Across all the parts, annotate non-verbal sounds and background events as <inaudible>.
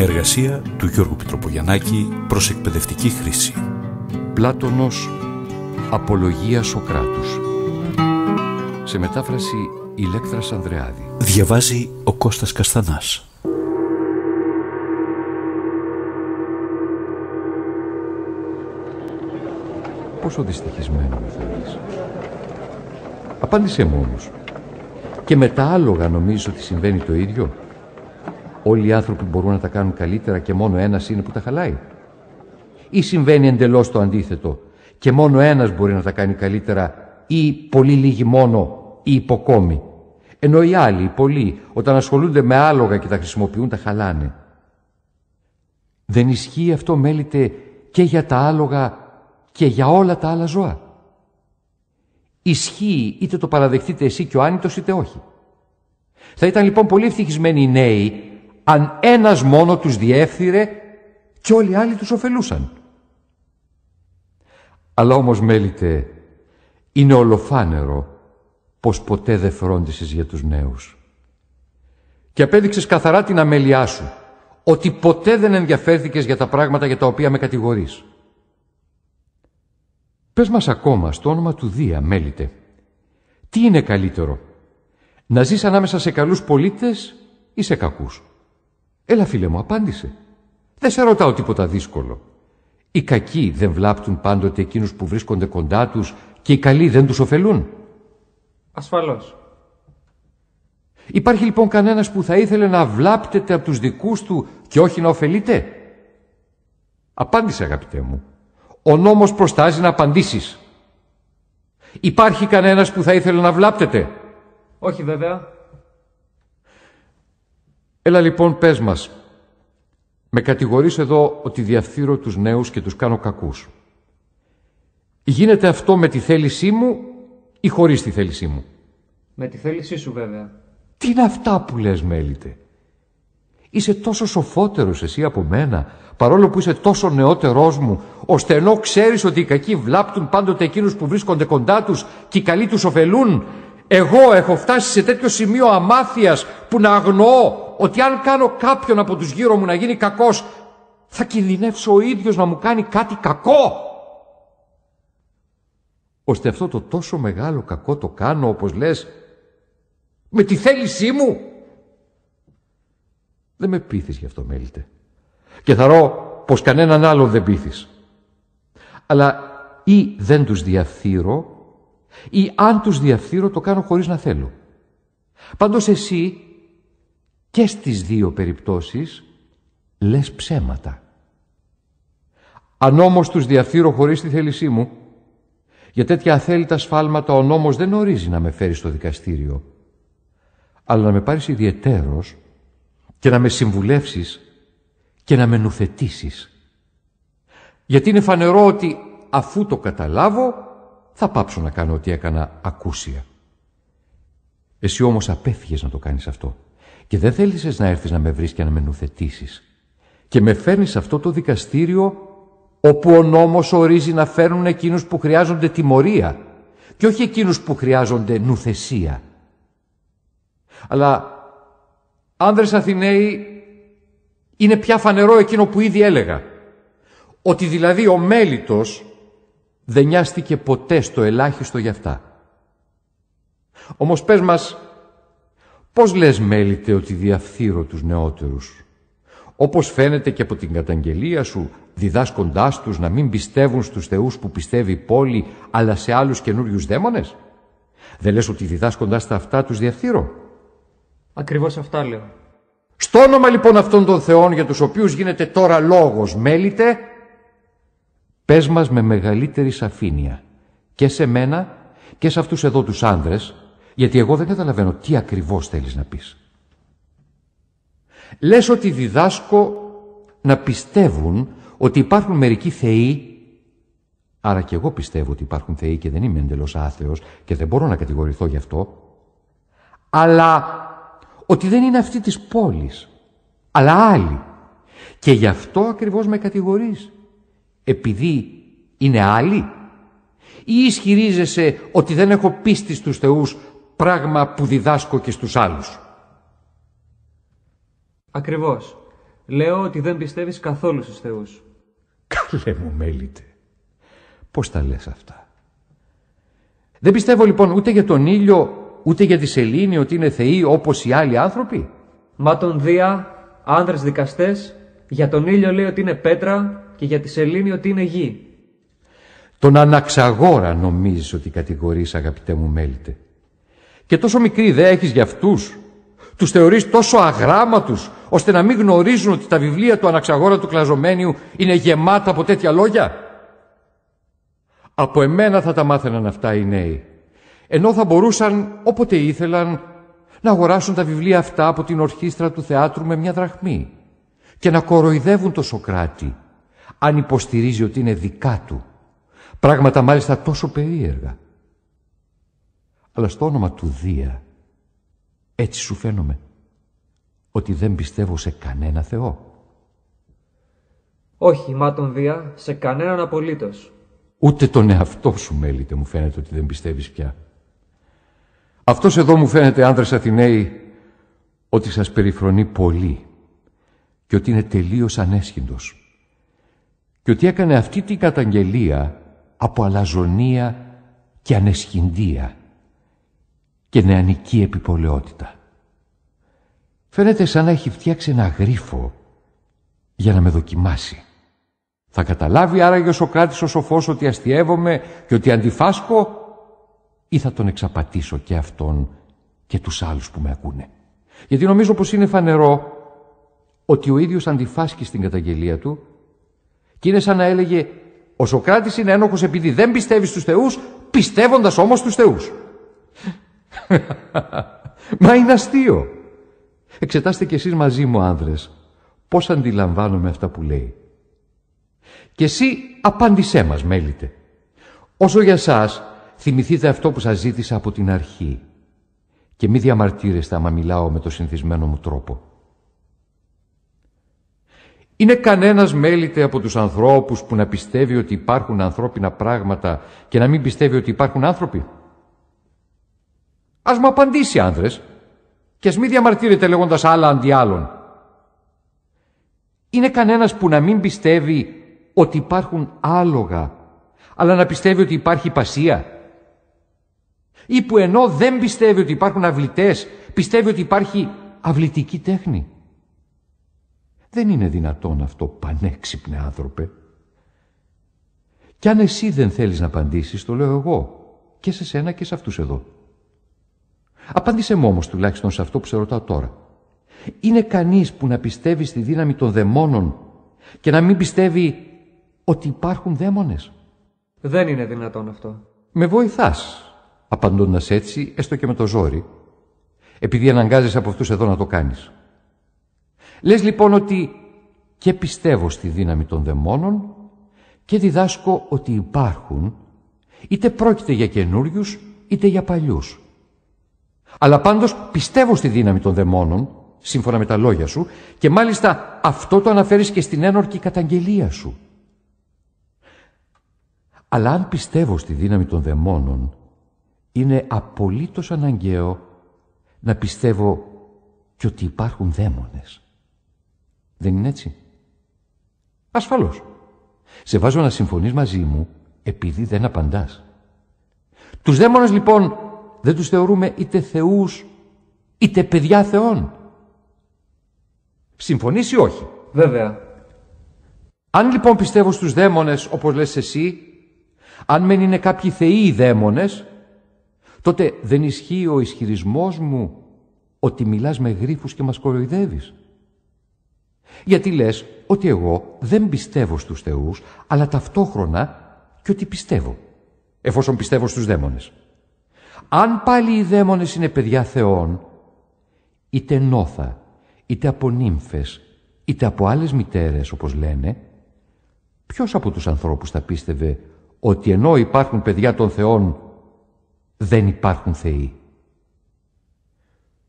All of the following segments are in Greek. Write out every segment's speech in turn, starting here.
Μια εργασία του Γιώργου Πιτροπογιαννάκη προς εκπαιδευτική χρήση. Πλάτωνος Απολογία Σοκράτους Σε μετάφραση Ηλέκτρας Ανδρεάδη Διαβάζει ο Κώστας Καστανάς Πόσο δυστυχισμένο με θέλεις Απάντησε μου όμως Και άλογα νομίζω ότι συμβαίνει το ίδιο όλοι οι άνθρωποι μπορούν να τα κάνουν καλύτερα και μόνο ένας είναι που τα χαλάει. Ή συμβαίνει εντελώς το αντίθετο και μόνο ένας μπορεί να τα κάνει καλύτερα ή πολύ λίγοι μόνο ή υποκόμοι. Ενώ οι άλλοι, οι πολλοί, όταν ασχολούνται με άλογα και τα χρησιμοποιούν, τα χαλάνε. Δεν ισχύει αυτό μέλητε και για τα άλογα και για όλα τα άλλα ζώα. Ισχύει είτε το παραδεχτείτε εσύ και ο άνητος είτε όχι. Θα ήταν λοιπόν πολύ ευτυχισμένοι οι νέοι αν ένας μόνο τους διεύθυρε και όλοι οι άλλοι τους ωφελούσαν. Αλλά όμως μέλητε, είναι ολοφάνερο πως ποτέ δεν φρόντισες για τους νέους. Και απέδειξες καθαρά την αμέλειά σου, ότι ποτέ δεν ενδιαφέρθηκες για τα πράγματα για τα οποία με κατηγορείς. Πες μας ακόμα στο όνομα του Δία, μέλητε. Τι είναι καλύτερο, να ζεις ανάμεσα σε καλούς πολίτες ή σε κακούς. Έλα φίλε μου, απάντησε. Δεν σε ρωτάω τίποτα δύσκολο. Οι κακοί δεν βλάπτουν πάντοτε εκείνους που βρίσκονται κοντά τους και οι καλοί δεν τους ωφελούν. Ασφαλώς. Υπάρχει λοιπόν κανένας που θα ήθελε να βλάπτεται από τους δικούς του και όχι να ωφελείται. Απάντησε αγαπητέ μου. Ο νόμος προστάζει να απαντήσεις. Υπάρχει κανένας που θα ήθελε να βλάπτεται. Όχι βέβαια. Έλα λοιπόν πες μας, με κατηγορείς εδώ ότι διαφθείρω τους νέους και τους κάνω κακούς. Γίνεται αυτό με τη θέλησή μου ή χωρίς τη θέλησή μου. Με τη θέλησή σου βέβαια. Τι είναι αυτά που λες Μέλιτε. Είσαι τόσο σοφότερος εσύ από μένα, παρόλο που είσαι τόσο νεότερός μου, ώστε ενώ ξέρεις ότι οι κακοί βλάπτουν πάντοτε εκείνους που βρίσκονται κοντά τους και οι καλοί τους ωφελούν, εγώ έχω φτάσει σε τέτοιο σημείο αμάθειας που να αγνοώ ότι αν κάνω κάποιον από τους γύρω μου να γίνει κακός, θα κινδυνεύσω ο ίδιος να μου κάνει κάτι κακό. Ώστε αυτό το τόσο μεγάλο κακό το κάνω, όπως λες, με τη θέλησή μου. Δεν με πείθεις γι' αυτό, μέλητε. Και θα ρω πως κανέναν άλλο δεν πείθεις. Αλλά ή δεν τους διαφθείρω, ή αν τους διαφθείρω το κάνω χωρίς να θέλω. Πάντως εσύ και στις δύο περιπτώσεις λες ψέματα. Αν όμως τους διαφύρω χωρίς τη θέλησή μου, για τέτοια αθέλητα σφάλματα ο νόμος δεν ορίζει να με φέρει στο δικαστήριο, αλλά να με πάρεις ιδιαιτέρως και να με συμβουλεύσεις και να με νουθετήσεις. Γιατί είναι φανερό ότι αφού το καταλάβω θα πάψω να κάνω ό,τι έκανα ακούσια. Εσύ όμως απέφυγες να το κάνεις αυτό. Και δεν θέλησες να έρθεις να με βρεις και να με νουθετήσεις. Και με φέρνεις σε αυτό το δικαστήριο όπου ο νόμος ορίζει να φέρνουν εκείνους που χρειάζονται τιμωρία και όχι εκείνους που χρειάζονται νουθεσία. Αλλά άνδρες Αθηναίοι είναι πια φανερό εκείνο που ήδη έλεγα. Ότι δηλαδή ο μέλητος δεν νοιάστηκε ποτέ στο ελάχιστο για αυτά. Όμως πες μας Πώς λες μέλητε ότι διαφθείρω τους νεότερους. Όπως φαίνεται και από την καταγγελία σου, διδάσκοντάς τους να μην πιστεύουν στους θεούς που πιστεύει η πόλη, αλλά σε άλλους καινούριους δαίμονες. Δεν λες ότι διδάσκοντάς τα αυτά τους διαφθείρω. Ακριβώς αυτά λέω. Στο όνομα λοιπόν αυτών των θεών για τους οποίους γίνεται τώρα λόγος μέλητε, πες μας με μεγαλύτερη σαφήνεια και σε μένα και σε αυτούς εδώ τους άνδρες γιατί εγώ δεν καταλαβαίνω τι ακριβώς θέλεις να πεις. Λες ότι διδάσκω να πιστεύουν ότι υπάρχουν μερικοί θεοί Άρα και εγώ πιστεύω ότι υπάρχουν θεοί και δεν είμαι εντελώς άθεος και δεν μπορώ να κατηγορηθώ γι' αυτό. Αλλά ότι δεν είναι αυτή της πόλης, αλλά άλλη. Και γι' αυτό ακριβώς με κατηγορείς. Επειδή είναι άλλη ή ισχυρίζεσαι ότι δεν έχω πίστη στους θεούς πράγμα που διδάσκω και στους άλλους. Ακριβώς. Λέω ότι δεν πιστεύεις καθόλου στους θεούς. Καλέ μου μέλητε. Πώς τα λες αυτά. Δεν πιστεύω λοιπόν ούτε για τον ήλιο, ούτε για τη σελήνη ότι είναι θεοί όπως οι άλλοι άνθρωποι. Μα τον Δία, άνδρες δικαστές, για τον ήλιο λέει ότι είναι πέτρα και για τη σελήνη ότι είναι γη. Τον αναξαγόρα νομίζεις ότι κατηγορείς αγαπητέ μου μέλητε. Και τόσο μικρή ιδέα έχεις για αυτούς. Τους θεωρείς τόσο αγράμματους, ώστε να μην γνωρίζουν ότι τα βιβλία του Αναξαγόρα του Κλαζομένιου είναι γεμάτα από τέτοια λόγια. Από εμένα θα τα μάθαιναν αυτά οι νέοι. Ενώ θα μπορούσαν, όποτε ήθελαν, να αγοράσουν τα βιβλία αυτά από την ορχήστρα του θεάτρου με μια δραχμή και να κοροϊδεύουν το Σοκράτη, αν υποστηρίζει ότι είναι δικά του. Πράγματα μάλιστα τόσο περίεργα αλλά στο όνομα του Δία, έτσι σου φαίνομαι, ότι δεν πιστεύω σε κανένα Θεό. Όχι, μα Δία, σε κανέναν απολύτως. Ούτε τον εαυτό σου μέλητε μου φαίνεται ότι δεν πιστεύεις πια. Αυτός εδώ μου φαίνεται, άνδρες Αθηναίοι, ότι σας περιφρονεί πολύ και ότι είναι τελείως ανέσχυντος και ότι έκανε αυτή την καταγγελία από αλαζονία και ανεσχυντία και νεανική επιπολαιότητα. Φαίνεται σαν να έχει φτιάξει ένα γρίφο για να με δοκιμάσει. Θα καταλάβει άραγε ο Σοκράτης ο σοφός ότι αστιεύομαι και ότι αντιφάσκω ή θα τον εξαπατήσω και αυτόν και τους άλλους που με ακούνε. Γιατί νομίζω πως είναι φανερό ότι ο ίδιος αντιφάσκει στην καταγγελία του και είναι σαν να έλεγε «Ο Σοκράτης είναι ένοχος επειδή δεν πιστεύει στους θεούς, πιστεύοντας όμως στους θεούς». <laughs> Μα είναι αστείο. Εξετάστε κι εσείς μαζί μου άνδρες πώς αντιλαμβάνομαι αυτά που λέει. Και εσύ απάντησέ μας, μέλητε. Όσο για σας, θυμηθείτε αυτό που σας ζήτησα από την αρχή. Και μη διαμαρτύρεστε άμα μιλάω με το συνηθισμένο μου τρόπο. Είναι κανένας μέλητε από τους ανθρώπους που να πιστεύει ότι υπάρχουν ανθρώπινα πράγματα και να μην πιστεύει ότι υπάρχουν άνθρωποι. Ας μου απαντήσει, άνδρες, και ας μην διαμαρτύρεται λέγοντας άλλα αντί άλλων. Είναι κανένας που να μην πιστεύει ότι υπάρχουν άλογα, αλλά να πιστεύει ότι υπάρχει πασία. Ή που ενώ δεν πιστεύει ότι υπάρχουν αυλητές, πιστεύει ότι υπάρχει αυλητική τέχνη. Δεν είναι δυνατόν αυτό, πανέξυπνε άνθρωπε. Κι αν εσύ δεν θέλεις να απαντήσεις, το λέω εγώ, και σε σένα και σε αυτούς εδώ. Απάντησε μου όμως τουλάχιστον σε αυτό που σε ρωτάω τώρα. Είναι κανείς που να πιστεύει στη δύναμη των δαιμόνων και να μην πιστεύει ότι υπάρχουν δαίμονες. Δεν είναι δυνατόν αυτό. Με βοηθάς απαντώντας έτσι, έστω και με το ζόρι, επειδή αναγκάζεσαι από αυτούς εδώ να το κάνεις. Λες λοιπόν ότι και πιστεύω στη δύναμη των δαιμόνων και διδάσκω ότι υπάρχουν, είτε πρόκειται για καινούριους είτε για παλιούς. Αλλά πάντως πιστεύω στη δύναμη των δαιμόνων, σύμφωνα με τα λόγια σου, και μάλιστα αυτό το αναφέρεις και στην ένορκη καταγγελία σου. Αλλά αν πιστεύω στη δύναμη των δαιμόνων, είναι απολύτως αναγκαίο να πιστεύω και ότι υπάρχουν δαίμονες. Δεν είναι έτσι. Ασφαλώς. Σε βάζω να συμφωνείς μαζί μου επειδή δεν απαντάς. Τους δαίμονες λοιπόν δεν τους θεωρούμε είτε θεούς είτε παιδιά θεών. Συμφωνείς ή όχι. Βέβαια. Αν λοιπόν πιστεύω στους δαίμονες όπως λες εσύ, αν μεν είναι κάποιοι θεοί οι δαίμονες, τότε δεν ισχύει ο ισχυρισμός μου ότι μιλάς με γρίφους και μας κοροϊδεύεις. Γιατί λες ότι εγώ δεν πιστεύω στους θεούς, αλλά ταυτόχρονα και ότι πιστεύω, εφόσον πιστεύω στους δαίμονες αν πάλι οι δαίμονες είναι παιδιά θεών, είτε νόθα, είτε από νύμφες, είτε από άλλες μητέρες όπως λένε, ποιος από τους ανθρώπους θα πίστευε ότι ενώ υπάρχουν παιδιά των θεών, δεν υπάρχουν θεοί.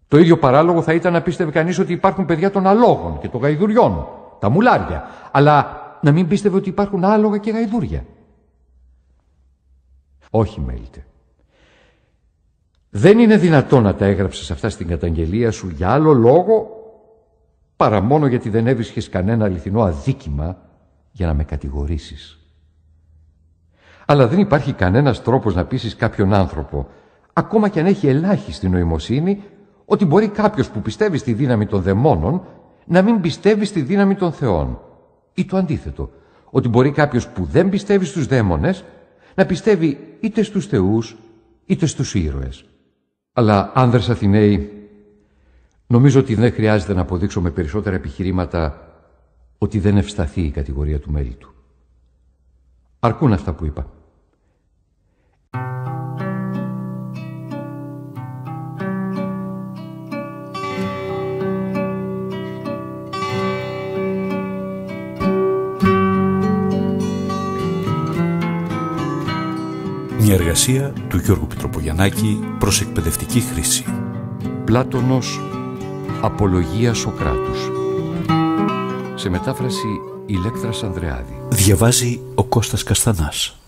Το ίδιο παράλογο θα ήταν να πίστευε κανείς ότι υπάρχουν παιδιά των αλόγων και των γαϊδουριών, τα μουλάρια, αλλά να μην πίστευε ότι υπάρχουν άλογα και γαϊδούρια. Όχι, μέλητε. Δεν είναι δυνατόν να τα έγραψες αυτά στην καταγγελία σου για άλλο λόγο παρά μόνο γιατί δεν έβρισκες κανένα αληθινό αδίκημα για να με κατηγορήσεις. Αλλά δεν υπάρχει κανένας τρόπος να πείσεις κάποιον άνθρωπο, ακόμα κι αν έχει ελάχιστη νοημοσύνη, ότι μπορεί κάποιος που πιστεύει στη δύναμη των δαιμόνων να μην πιστεύει στη δύναμη των θεών. Ή το αντίθετο, ότι μπορεί κάποιος που δεν πιστεύει στους δαίμονες να πιστεύει είτε στους θεούς είτε στους ήρωες. Αλλά, άνδρες Αθηναίοι, νομίζω ότι δεν χρειάζεται να αποδείξω με περισσότερα επιχειρήματα ότι δεν ευσταθεί η κατηγορία του μέλη του. Αρκούν αυτά που είπα. Μια εργασία του Γιώργου Πιτροπογιαννάκη προς εκπαιδευτική χρήση. Πλάτωνος Απολογία Σοκράτους Σε μετάφραση Ηλέκτρας Ανδρεάδη Διαβάζει ο Κώστας Καστανάς